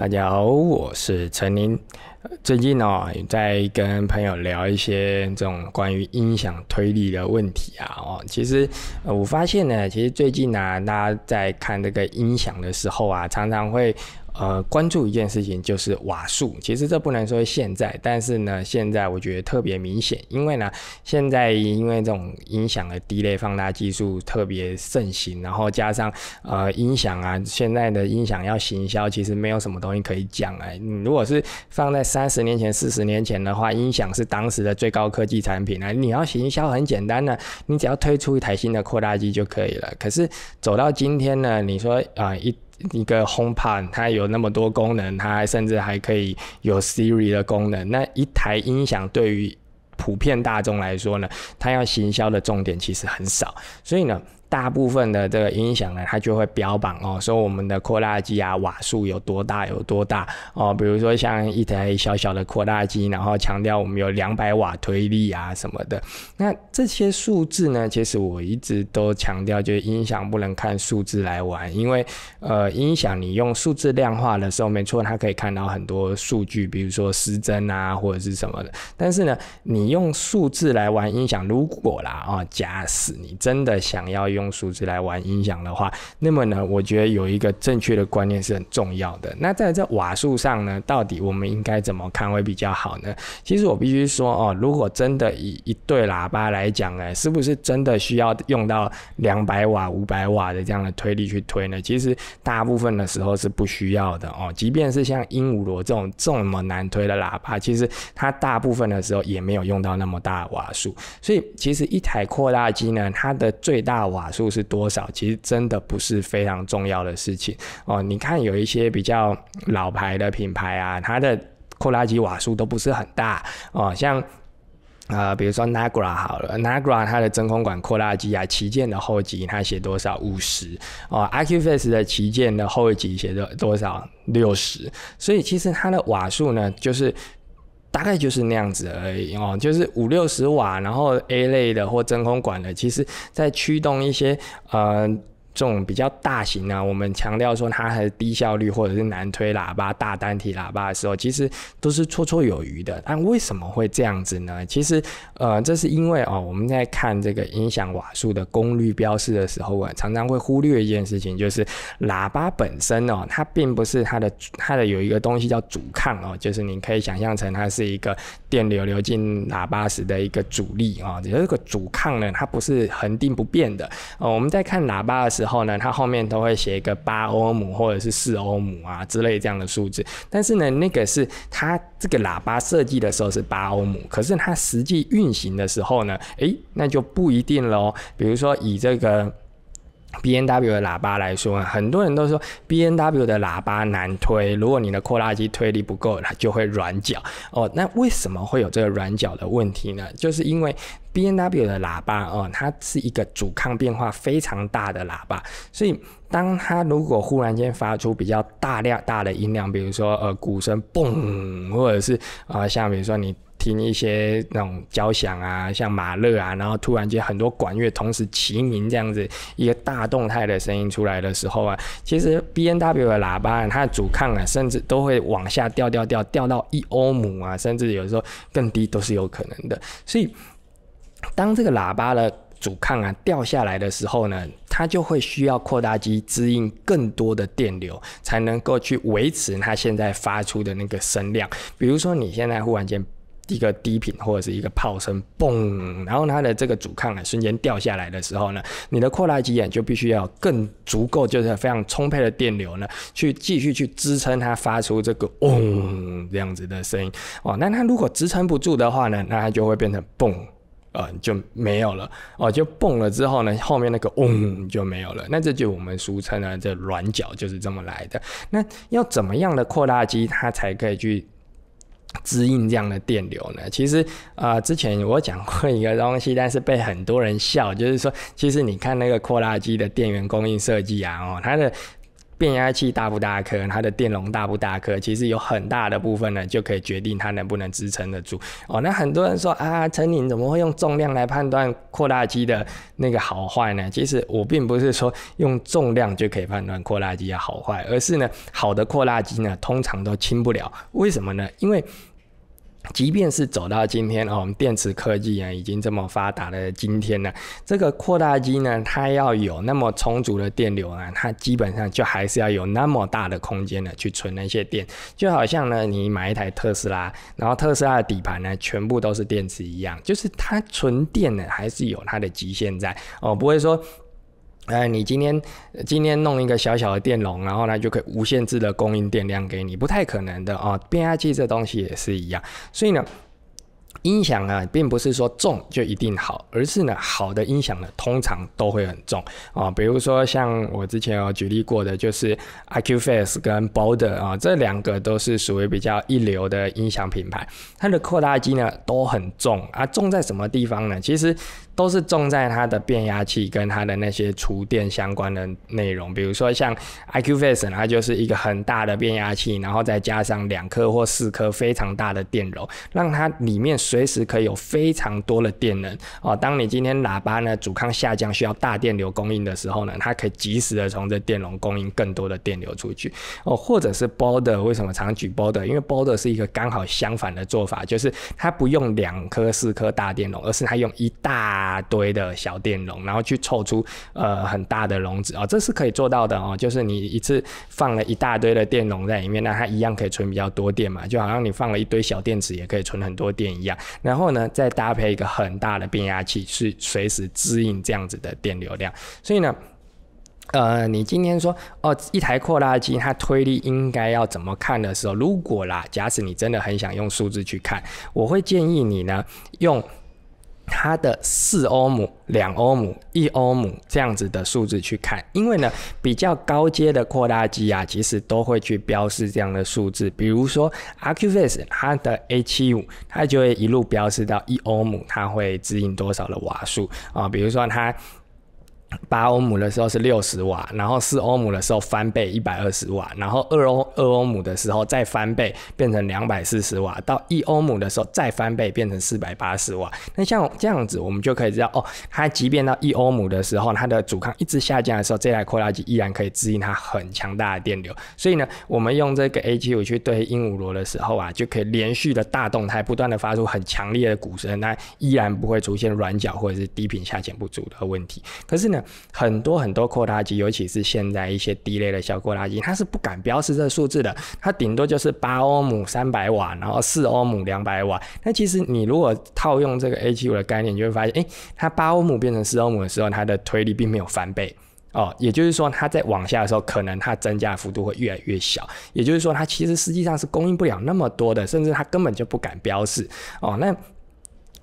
大家好，我是陈林。最近呢，在跟朋友聊一些这种关于音响推力的问题啊。哦，其实我发现呢，其实最近呢，大家在看这个音响的时候啊，常常会。呃，关注一件事情就是瓦数，其实这不能说现在，但是呢，现在我觉得特别明显，因为呢，现在因为这种音响的 D 类放大技术特别盛行，然后加上呃音响啊，现在的音响要行销，其实没有什么东西可以讲哎。你如果是放在三十年前、四十年前的话，音响是当时的最高科技产品啊，你要行销很简单的，你只要推出一台新的扩大机就可以了。可是走到今天呢，你说啊一。一个 Home Pod，它有那么多功能，它甚至还可以有 Siri 的功能。那一台音响对于普遍大众来说呢，它要行销的重点其实很少，所以呢。大部分的这个音响呢，它就会标榜哦，说我们的扩大机啊，瓦数有多大有多大哦。比如说像一台小小的扩大机，然后强调我们有两百瓦推力啊什么的。那这些数字呢，其实我一直都强调，就是音响不能看数字来玩，因为呃，音响你用数字量化的时候，没错，它可以看到很多数据，比如说失真啊或者是什么的。但是呢，你用数字来玩音响，如果啦啊，假使你真的想要用。用数字来玩音响的话，那么呢，我觉得有一个正确的观念是很重要的。那在这瓦数上呢，到底我们应该怎么看会比较好呢？其实我必须说哦，如果真的以一对喇叭来讲，呢，是不是真的需要用到两百瓦、五百瓦的这样的推力去推呢？其实大部分的时候是不需要的哦。即便是像鹦鹉螺这种这么难推的喇叭，其实它大部分的时候也没有用到那么大瓦数。所以其实一台扩大机呢，它的最大瓦。数是多少？其实真的不是非常重要的事情哦。你看有一些比较老牌的品牌啊，它的扩拉机瓦数都不是很大哦。像啊，比如说 Nagra 好了，Nagra 它的真空管扩拉机啊，旗舰的后级它写多少五十哦，IQFace 的旗舰的后级写多多少六十。所以其实它的瓦数呢，就是。大概就是那样子而已哦，就是五六十瓦，然后 A 类的或真空管的，其实在驱动一些呃。这种比较大型啊，我们强调说它还是低效率或者是难推喇叭、大单体喇叭的时候，其实都是绰绰有余的。但为什么会这样子呢？其实，呃，这是因为哦，我们在看这个音响瓦数的功率标示的时候啊，常常会忽略一件事情，就是喇叭本身哦，它并不是它的它的有一个东西叫阻抗哦，就是你可以想象成它是一个电流流进喇叭时的一个阻力啊。这个阻抗呢，它不是恒定不变的哦。我们在看喇叭的时候。后呢，它后面都会写一个八欧姆或者是四欧姆啊之类这样的数字。但是呢，那个是它这个喇叭设计的时候是八欧姆，可是它实际运行的时候呢，诶，那就不一定喽。比如说以这个。B&W N 的喇叭来说，很多人都说 B&W N 的喇叭难推，如果你的扩拉机推力不够，它就会软脚。哦，那为什么会有这个软脚的问题呢？就是因为 B&W N 的喇叭哦，它是一个阻抗变化非常大的喇叭，所以当它如果忽然间发出比较大量大的音量，比如说呃鼓声嘣，或者是啊像比如说你。听一些那种交响啊，像马勒啊，然后突然间很多管乐同时齐鸣，这样子一个大动态的声音出来的时候啊，其实 B N W 的喇叭它的阻抗啊，甚至都会往下掉掉掉掉到一欧姆啊，甚至有时候更低都是有可能的。所以当这个喇叭的阻抗啊掉下来的时候呢，它就会需要扩大机支应更多的电流，才能够去维持它现在发出的那个声量。比如说你现在忽然间。一个低频或者是一个炮声，嘣，然后它的这个阻抗呢瞬间掉下来的时候呢，你的扩大机眼就必须要更足够，就是非常充沛的电流呢，去继续去支撑它发出这个嗡这样子的声音哦。那它如果支撑不住的话呢，那它就会变成嘣，呃就没有了哦，就嘣了之后呢，后面那个嗡就没有了。那这就我们俗称啊这软脚就是这么来的。那要怎么样的扩大机它才可以去？滋应这样的电流呢？其实啊，之前我讲过一个东西，但是被很多人笑，就是说，其实你看那个扩拉机的电源供应设计啊，哦，它的。变压器大不大颗，它的电容大不大颗，其实有很大的部分呢，就可以决定它能不能支撑得住。哦，那很多人说啊，陈宁怎么会用重量来判断扩大机的那个好坏呢？其实我并不是说用重量就可以判断扩大机的好坏，而是呢，好的扩大机呢，通常都轻不了。为什么呢？因为即便是走到今天哦，我们电池科技啊已经这么发达的今天呢，这个扩大机呢，它要有那么充足的电流啊，它基本上就还是要有那么大的空间呢去存那些电，就好像呢，你买一台特斯拉，然后特斯拉的底盘呢，全部都是电池一样，就是它存电呢，还是有它的极限在哦，不会说。哎，你今天今天弄一个小小的电容，然后呢就可以无限制的供应电量给你，不太可能的啊。变压器这东西也是一样，所以呢，音响啊，并不是说重就一定好，而是呢，好的音响呢，通常都会很重啊。比如说像我之前有举例过的，就是 IQ f a c e 跟 Boulder 啊，这两个都是属于比较一流的音响品牌，它的扩大机呢都很重啊。重在什么地方呢？其实。都是重在它的变压器跟它的那些储电相关的内容，比如说像 IQ Face 它就是一个很大的变压器，然后再加上两颗或四颗非常大的电容，让它里面随时可以有非常多的电能哦。当你今天喇叭呢阻抗下降需要大电流供应的时候呢，它可以及时的从这电容供应更多的电流出去哦。或者是 b o r l d e r 为什么常举 b o r l d e r 因为 b o r l d e r 是一个刚好相反的做法，就是它不用两颗四颗大电容，而是它用一大。大堆的小电容，然后去凑出呃很大的笼子啊，这是可以做到的哦。就是你一次放了一大堆的电容在里面，那它一样可以存比较多电嘛，就好像你放了一堆小电池也可以存很多电一样。然后呢，再搭配一个很大的变压器，是随时滋应这样子的电流量。所以呢，呃，你今天说哦，一台扩拉机它推力应该要怎么看的时候，如果啦，假使你真的很想用数字去看，我会建议你呢用。它的四欧姆、两欧姆、一欧姆这样子的数字去看，因为呢比较高阶的扩大机啊，其实都会去标示这样的数字。比如说 r q f a c 它的 a 七五，它就会一路标示到一欧姆，它会指引多少的瓦数啊？比如说它。八欧姆的时候是六十瓦，然后四欧姆的时候翻倍一百二十瓦，然后二欧二欧姆的时候再翻倍变成两百四十瓦，到一欧姆的时候再翻倍变成四百八十瓦。那像这样子，我们就可以知道哦，它即便到一欧姆的时候，它的阻抗一直下降的时候，这台扩大机依然可以指引它很强大的电流。所以呢，我们用这个 A G 五去对鹦鹉螺的时候啊，就可以连续的大动态，不断的发出很强烈的鼓声，那依然不会出现软脚或者是低频下潜不足的问题。可是呢？很多很多扩大机，尤其是现在一些低类的小扩大机，它是不敢标示这数字的。它顶多就是八欧姆三百瓦，然后四欧姆两百瓦。那其实你如果套用这个 A 七五的概念，就会发现，诶，它八欧姆变成四欧姆的时候，它的推力并没有翻倍哦。也就是说，它在往下的时候，可能它增加的幅度会越来越小。也就是说，它其实实际上是供应不了那么多的，甚至它根本就不敢标示哦。那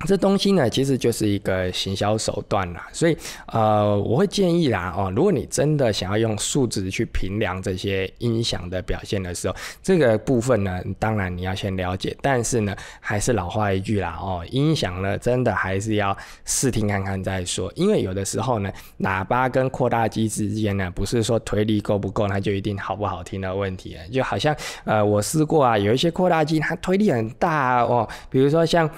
这东西呢，其实就是一个行销手段啦，所以呃，我会建议啦哦，如果你真的想要用数字去评量这些音响的表现的时候，这个部分呢，当然你要先了解，但是呢，还是老话一句啦哦，音响呢，真的还是要试听看看再说，因为有的时候呢，喇叭跟扩大机之间呢，不是说推力够不够，它就一定好不好听的问题，就好像呃，我试过啊，有一些扩大机它推力很大哦，比如说像。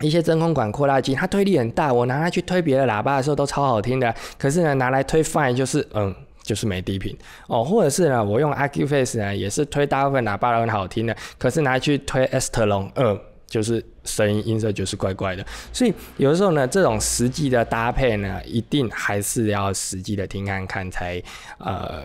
一些真空管扩大机，它推力很大，我拿它去推别的喇叭的时候都超好听的。可是呢，拿来推 Fine 就是，嗯，就是没低频哦。或者是呢，我用 a IQ Face 呢，也是推大部分喇叭都很好听的。可是拿去推 e s t e l n e 二，就是声音音色就是怪怪的。所以有的时候呢，这种实际的搭配呢，一定还是要实际的听看看才，呃。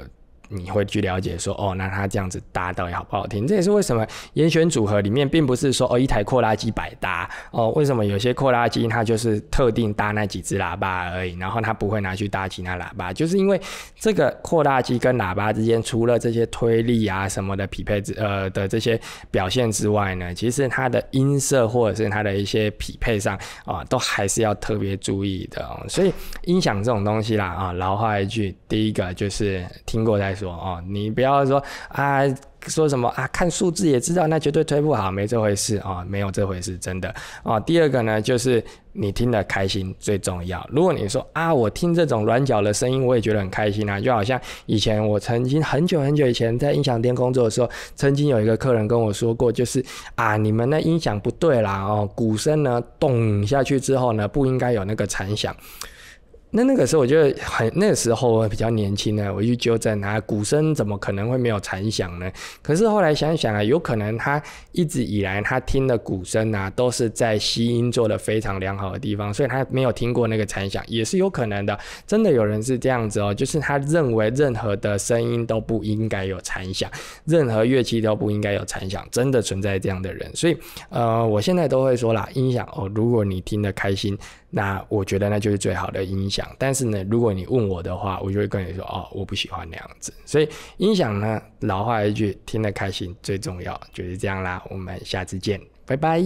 你会去了解说，哦，那它这样子搭到底好不好听？这也是为什么严选组合里面并不是说，哦，一台扩拉机百搭，哦，为什么有些扩拉机它就是特定搭那几只喇叭而已，然后它不会拿去搭其他喇叭，就是因为这个扩拉机跟喇叭之间，除了这些推力啊什么的匹配之呃的这些表现之外呢，其实它的音色或者是它的一些匹配上啊，都还是要特别注意的。所以音响这种东西啦，啊，老话一句，第一个就是听过再。说啊，你不要说啊，说什么啊？看数字也知道，那绝对推不好，没这回事啊，没有这回事，真的啊。第二个呢，就是你听得开心最重要。如果你说啊，我听这种软脚的声音，我也觉得很开心啊，就好像以前我曾经很久很久以前在音响店工作的时候，曾经有一个客人跟我说过，就是啊，你们那音响不对啦哦，鼓声呢咚下去之后呢，不应该有那个残响。那那个时候我觉得很，那个时候我比较年轻呢，我去纠正他，鼓声怎么可能会没有残响呢？可是后来想想啊，有可能他一直以来他听的鼓声啊，都是在吸音做的非常良好的地方，所以他没有听过那个残响，也是有可能的。真的有人是这样子哦，就是他认为任何的声音都不应该有残响，任何乐器都不应该有残响，真的存在这样的人。所以呃，我现在都会说啦，音响哦，如果你听得开心。那我觉得那就是最好的音响，但是呢，如果你问我的话，我就会跟你说哦，我不喜欢那样子。所以音响呢，老话一句，听得开心最重要，就是这样啦。我们下次见，拜拜。